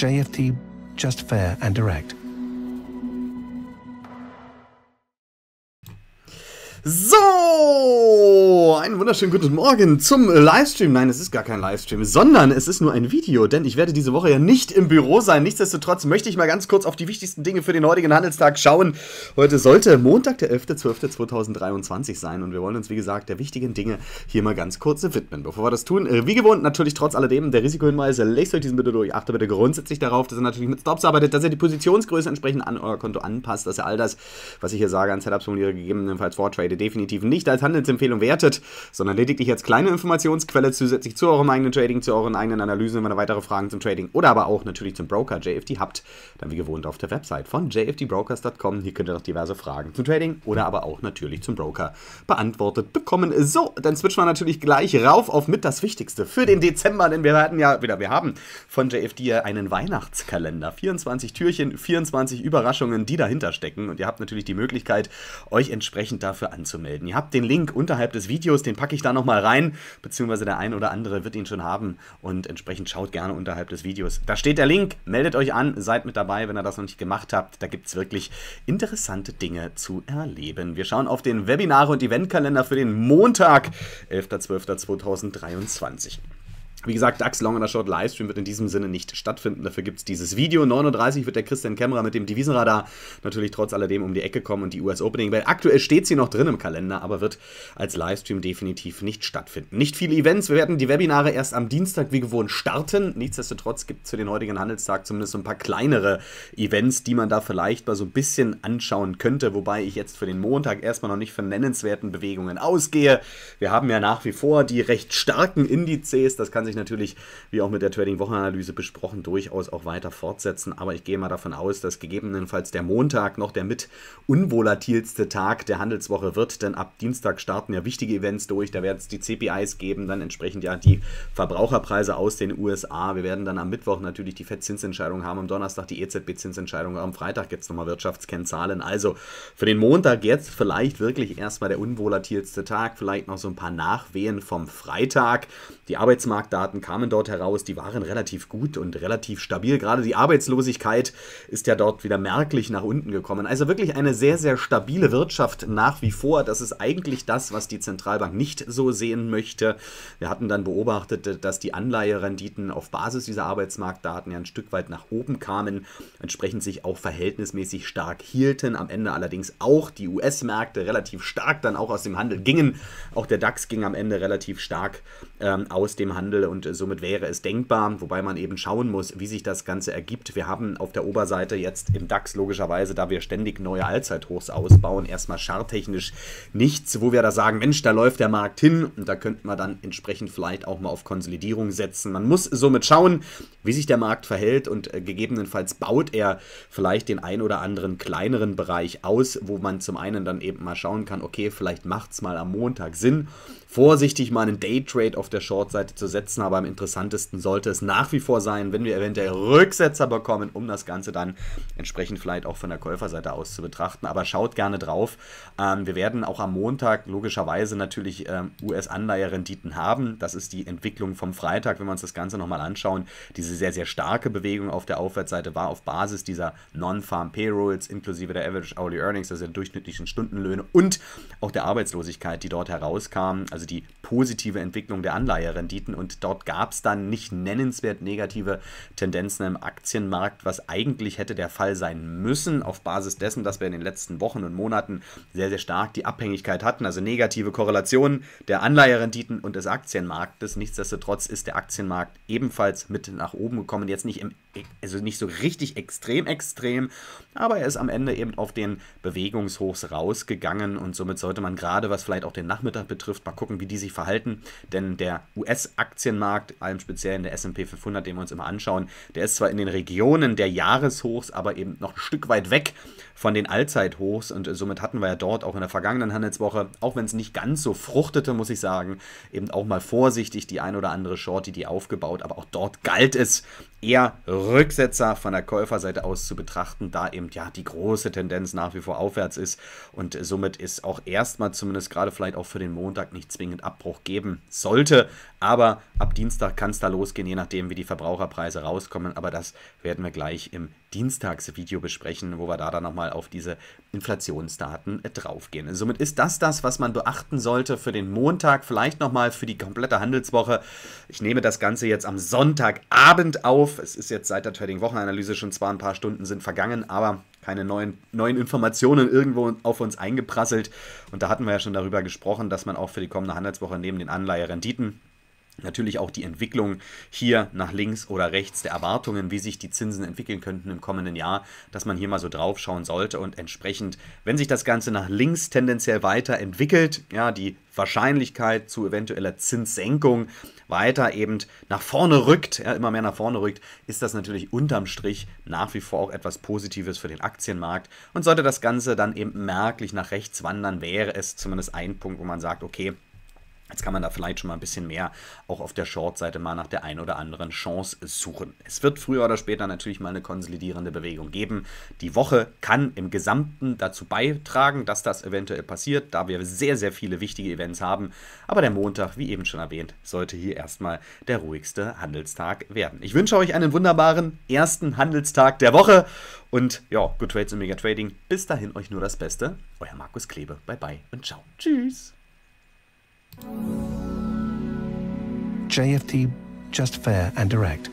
JFT just fair and direct. So, wunderschönen guten Morgen zum Livestream. Nein, es ist gar kein Livestream, sondern es ist nur ein Video, denn ich werde diese Woche ja nicht im Büro sein. Nichtsdestotrotz möchte ich mal ganz kurz auf die wichtigsten Dinge für den heutigen Handelstag schauen. Heute sollte Montag, der 11.12.2023 sein und wir wollen uns, wie gesagt, der wichtigen Dinge hier mal ganz kurz widmen. Bevor wir das tun, äh, wie gewohnt, natürlich trotz alledem der Risikohinweise, lest euch diesen bitte durch, Achte bitte grundsätzlich darauf, dass ihr natürlich mit Stops arbeitet, dass ihr die Positionsgröße entsprechend an euer Konto anpasst, dass ihr all das, was ich hier sage, an Setups formuliere, gegebenenfalls vortrade, definitiv nicht als Handelsempfehlung wertet sondern lediglich als kleine Informationsquelle zusätzlich zu eurem eigenen Trading, zu euren eigenen Analysen, wenn ihr weitere Fragen zum Trading oder aber auch natürlich zum Broker JFD habt, dann wie gewohnt auf der Website von jfdbrokers.com. Hier könnt ihr noch diverse Fragen zum Trading oder aber auch natürlich zum Broker beantwortet bekommen. So, dann switchen wir natürlich gleich rauf auf mit das Wichtigste für den Dezember, denn wir hatten ja wieder, wir haben von JFD einen Weihnachtskalender. 24 Türchen, 24 Überraschungen, die dahinter stecken. Und ihr habt natürlich die Möglichkeit, euch entsprechend dafür anzumelden. Ihr habt den Link unterhalb des Videos, den packe ich da nochmal rein, beziehungsweise der ein oder andere wird ihn schon haben und entsprechend schaut gerne unterhalb des Videos. Da steht der Link, meldet euch an, seid mit dabei, wenn ihr das noch nicht gemacht habt. Da gibt es wirklich interessante Dinge zu erleben. Wir schauen auf den Webinare und Eventkalender für den Montag, 11.12.2023. Wie gesagt, DAX Long and Short Livestream wird in diesem Sinne nicht stattfinden. Dafür gibt es dieses Video. 39 wird der Christian Kämmerer mit dem Devisenradar natürlich trotz alledem um die Ecke kommen und die US Opening Bell. Aktuell steht sie noch drin im Kalender, aber wird als Livestream definitiv nicht stattfinden. Nicht viele Events. Wir werden die Webinare erst am Dienstag wie gewohnt starten. Nichtsdestotrotz gibt es für den heutigen Handelstag zumindest so ein paar kleinere Events, die man da vielleicht mal so ein bisschen anschauen könnte. Wobei ich jetzt für den Montag erstmal noch nicht von nennenswerten Bewegungen ausgehe. Wir haben ja nach wie vor die recht starken Indizes. Das kann sich sich natürlich, wie auch mit der Trading-Wochenanalyse besprochen, durchaus auch weiter fortsetzen. Aber ich gehe mal davon aus, dass gegebenenfalls der Montag noch der mit unvolatilste Tag der Handelswoche wird, denn ab Dienstag starten ja wichtige Events durch. Da werden es die CPIs geben, dann entsprechend ja die Verbraucherpreise aus den USA. Wir werden dann am Mittwoch natürlich die FED-Zinsentscheidung haben, am Donnerstag die EZB-Zinsentscheidung, am Freitag gibt es nochmal Wirtschaftskennzahlen. Also für den Montag jetzt vielleicht wirklich erstmal der unvolatilste Tag, vielleicht noch so ein paar Nachwehen vom Freitag. Die Arbeitsmarktdaten Daten kamen dort heraus, die waren relativ gut und relativ stabil. Gerade die Arbeitslosigkeit ist ja dort wieder merklich nach unten gekommen. Also wirklich eine sehr, sehr stabile Wirtschaft nach wie vor. Das ist eigentlich das, was die Zentralbank nicht so sehen möchte. Wir hatten dann beobachtet, dass die Anleiherenditen auf Basis dieser Arbeitsmarktdaten ja ein Stück weit nach oben kamen, entsprechend sich auch verhältnismäßig stark hielten. Am Ende allerdings auch die US-Märkte relativ stark dann auch aus dem Handel gingen. Auch der DAX ging am Ende relativ stark ähm, aus dem Handel und äh, somit wäre es denkbar, wobei man eben schauen muss, wie sich das Ganze ergibt. Wir haben auf der Oberseite jetzt im DAX logischerweise, da wir ständig neue Allzeithochs ausbauen, erstmal charttechnisch nichts, wo wir da sagen, Mensch, da läuft der Markt hin und da könnten wir dann entsprechend vielleicht auch mal auf Konsolidierung setzen. Man muss somit schauen, wie sich der Markt verhält und äh, gegebenenfalls baut er vielleicht den ein oder anderen kleineren Bereich aus, wo man zum einen dann eben mal schauen kann, okay, vielleicht macht es mal am Montag Sinn, vorsichtig mal einen Daytrade auf der Shortseite zu setzen, setzen, aber am interessantesten sollte es nach wie vor sein, wenn wir eventuell Rücksetzer bekommen, um das Ganze dann entsprechend vielleicht auch von der Käuferseite aus zu betrachten. Aber schaut gerne drauf. Ähm, wir werden auch am Montag logischerweise natürlich ähm, US-Anleiherenditen haben. Das ist die Entwicklung vom Freitag, wenn wir uns das Ganze nochmal anschauen. Diese sehr, sehr starke Bewegung auf der Aufwärtsseite war auf Basis dieser Non-Farm Payrolls inklusive der Average Hourly Earnings, also der durchschnittlichen Stundenlöhne und auch der Arbeitslosigkeit, die dort herauskam. Also die positive Entwicklung der Anleiherenditen und dort Dort gab es dann nicht nennenswert negative Tendenzen im Aktienmarkt, was eigentlich hätte der Fall sein müssen, auf Basis dessen, dass wir in den letzten Wochen und Monaten sehr, sehr stark die Abhängigkeit hatten, also negative Korrelationen der Anleiherenditen und des Aktienmarktes. Nichtsdestotrotz ist der Aktienmarkt ebenfalls mit nach oben gekommen, jetzt nicht im E-, also nicht so richtig extrem extrem, aber er ist am Ende eben auf den Bewegungshochs rausgegangen und somit sollte man gerade, was vielleicht auch den Nachmittag betrifft, mal gucken, wie die sich verhalten, denn der US-Aktienmarkt, allem speziell der S&P 500, den wir uns immer anschauen, der ist zwar in den Regionen der Jahreshochs, aber eben noch ein Stück weit weg von den Allzeithochs und somit hatten wir ja dort auch in der vergangenen Handelswoche, auch wenn es nicht ganz so fruchtete, muss ich sagen, eben auch mal vorsichtig die ein oder andere Shorty, die aufgebaut, aber auch dort galt es, eher Rücksetzer von der Käuferseite aus zu betrachten, da eben ja die große Tendenz nach wie vor aufwärts ist und somit ist auch erstmal zumindest gerade vielleicht auch für den Montag nicht zwingend Abbruch geben sollte. Aber ab Dienstag kann es da losgehen, je nachdem, wie die Verbraucherpreise rauskommen. Aber das werden wir gleich im Dienstagsvideo besprechen, wo wir da dann nochmal auf diese Inflationsdaten äh, draufgehen. Also somit ist das das, was man beachten sollte für den Montag, vielleicht nochmal für die komplette Handelswoche. Ich nehme das Ganze jetzt am Sonntagabend auf. Es ist jetzt seit der Trading-Wochenanalyse schon zwar ein paar Stunden sind vergangen, aber keine neuen, neuen Informationen irgendwo auf uns eingeprasselt. Und da hatten wir ja schon darüber gesprochen, dass man auch für die kommende Handelswoche neben den Anleiherenditen Natürlich auch die Entwicklung hier nach links oder rechts der Erwartungen, wie sich die Zinsen entwickeln könnten im kommenden Jahr, dass man hier mal so drauf schauen sollte und entsprechend, wenn sich das Ganze nach links tendenziell weiterentwickelt, ja, die Wahrscheinlichkeit zu eventueller Zinssenkung weiter eben nach vorne rückt, ja, immer mehr nach vorne rückt, ist das natürlich unterm Strich nach wie vor auch etwas Positives für den Aktienmarkt. Und sollte das Ganze dann eben merklich nach rechts wandern, wäre es zumindest ein Punkt, wo man sagt, okay, Jetzt kann man da vielleicht schon mal ein bisschen mehr auch auf der Short-Seite mal nach der einen oder anderen Chance suchen. Es wird früher oder später natürlich mal eine konsolidierende Bewegung geben. Die Woche kann im Gesamten dazu beitragen, dass das eventuell passiert, da wir sehr, sehr viele wichtige Events haben. Aber der Montag, wie eben schon erwähnt, sollte hier erstmal der ruhigste Handelstag werden. Ich wünsche euch einen wunderbaren ersten Handelstag der Woche und ja, Good Trades und Mega Trading. Bis dahin euch nur das Beste. Euer Markus Klebe. Bye bye und ciao. Tschüss. JFT, just fair and direct.